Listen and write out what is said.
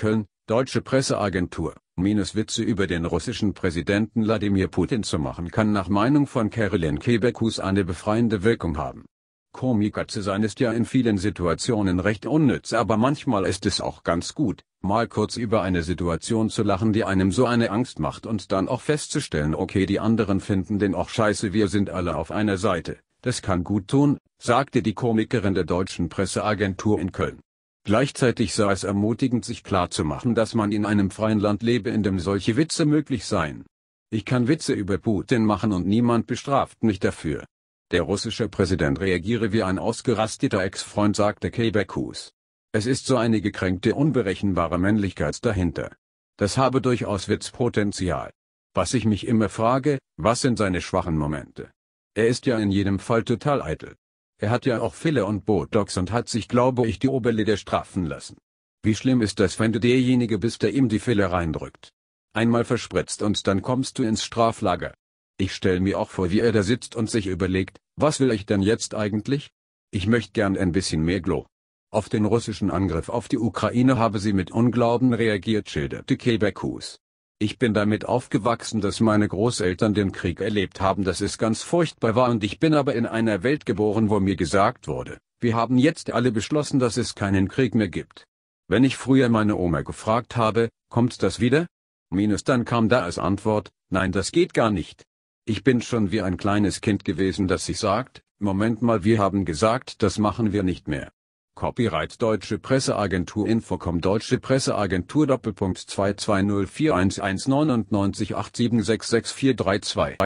Köln, Deutsche Presseagentur. Minus Witze über den russischen Präsidenten Wladimir Putin zu machen kann nach Meinung von Carolyn Kebekus eine befreiende Wirkung haben. Komiker zu sein ist ja in vielen Situationen recht unnütz, aber manchmal ist es auch ganz gut, mal kurz über eine Situation zu lachen, die einem so eine Angst macht und dann auch festzustellen, okay, die anderen finden den auch scheiße, wir sind alle auf einer Seite. Das kann gut tun, sagte die Komikerin der deutschen Presseagentur in Köln. Gleichzeitig sah es ermutigend sich klarzumachen, dass man in einem freien Land lebe, in dem solche Witze möglich seien. Ich kann Witze über Putin machen und niemand bestraft mich dafür. Der russische Präsident reagiere wie ein ausgerasteter Ex-Freund, sagte Kebekus. Es ist so eine gekränkte unberechenbare Männlichkeit dahinter. Das habe durchaus Witzpotenzial. Was ich mich immer frage, was sind seine schwachen Momente? Er ist ja in jedem Fall total eitel. Er hat ja auch Filler und Botox und hat sich, glaube ich, die Oberlider straffen lassen. Wie schlimm ist das, wenn du derjenige bist, der ihm die Filler reindrückt? Einmal verspritzt und dann kommst du ins Straflager. Ich stell mir auch vor, wie er da sitzt und sich überlegt, was will ich denn jetzt eigentlich? Ich möchte gern ein bisschen mehr Glow. Auf den russischen Angriff auf die Ukraine habe sie mit Unglauben reagiert, schilderte Kebekus. Ich bin damit aufgewachsen, dass meine Großeltern den Krieg erlebt haben, dass es ganz furchtbar war und ich bin aber in einer Welt geboren, wo mir gesagt wurde, wir haben jetzt alle beschlossen, dass es keinen Krieg mehr gibt. Wenn ich früher meine Oma gefragt habe, kommt das wieder? Minus dann kam da als Antwort, nein, das geht gar nicht. Ich bin schon wie ein kleines Kind gewesen, das sich sagt, Moment mal, wir haben gesagt, das machen wir nicht mehr. Copyright Deutsche Presseagentur Infocom Deutsche Presseagentur Doppelpunkt 22041199887666432